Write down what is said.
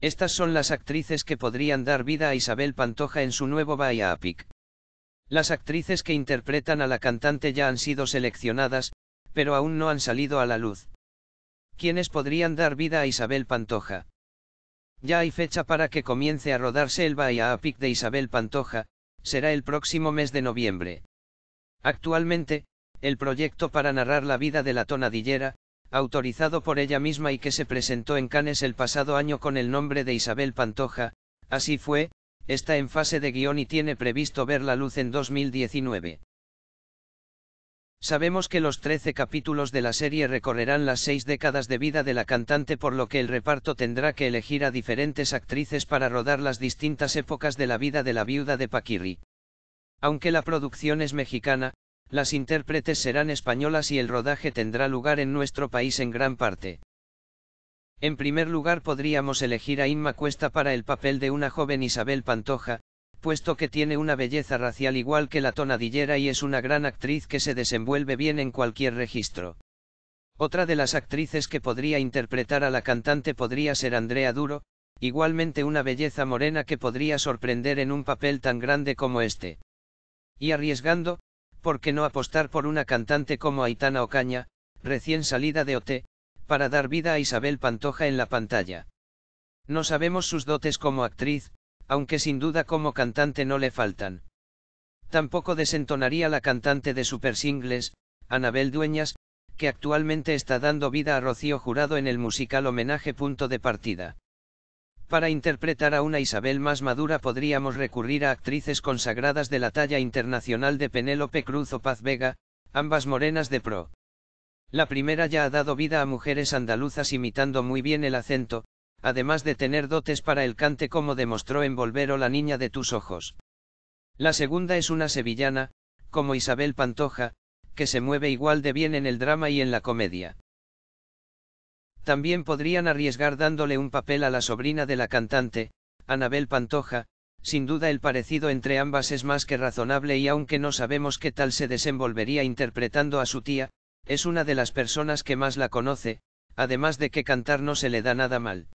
Estas son las actrices que podrían dar vida a Isabel Pantoja en su nuevo Bahía Pic. Las actrices que interpretan a la cantante ya han sido seleccionadas, pero aún no han salido a la luz. ¿Quiénes podrían dar vida a Isabel Pantoja? Ya hay fecha para que comience a rodarse el Bahía Pic de Isabel Pantoja, será el próximo mes de noviembre. Actualmente, el proyecto para narrar la vida de la tonadillera, autorizado por ella misma y que se presentó en Cannes el pasado año con el nombre de Isabel Pantoja, así fue, está en fase de guión y tiene previsto ver la luz en 2019. Sabemos que los 13 capítulos de la serie recorrerán las seis décadas de vida de la cantante por lo que el reparto tendrá que elegir a diferentes actrices para rodar las distintas épocas de la vida de la viuda de Paquirri. Aunque la producción es mexicana, las intérpretes serán españolas y el rodaje tendrá lugar en nuestro país en gran parte. En primer lugar podríamos elegir a Inma Cuesta para el papel de una joven Isabel Pantoja, puesto que tiene una belleza racial igual que la tonadillera y es una gran actriz que se desenvuelve bien en cualquier registro. Otra de las actrices que podría interpretar a la cantante podría ser Andrea Duro, igualmente una belleza morena que podría sorprender en un papel tan grande como este. Y arriesgando, ¿por qué no apostar por una cantante como Aitana Ocaña, recién salida de OT, para dar vida a Isabel Pantoja en la pantalla? No sabemos sus dotes como actriz, aunque sin duda como cantante no le faltan. Tampoco desentonaría la cantante de super singles, Anabel Dueñas, que actualmente está dando vida a Rocío Jurado en el musical homenaje Punto de Partida. Para interpretar a una Isabel más madura podríamos recurrir a actrices consagradas de la talla internacional de Penélope Cruz o Paz Vega, ambas morenas de pro. La primera ya ha dado vida a mujeres andaluzas imitando muy bien el acento, además de tener dotes para el cante como demostró en o la niña de tus ojos. La segunda es una sevillana, como Isabel Pantoja, que se mueve igual de bien en el drama y en la comedia. También podrían arriesgar dándole un papel a la sobrina de la cantante, Anabel Pantoja, sin duda el parecido entre ambas es más que razonable y aunque no sabemos qué tal se desenvolvería interpretando a su tía, es una de las personas que más la conoce, además de que cantar no se le da nada mal.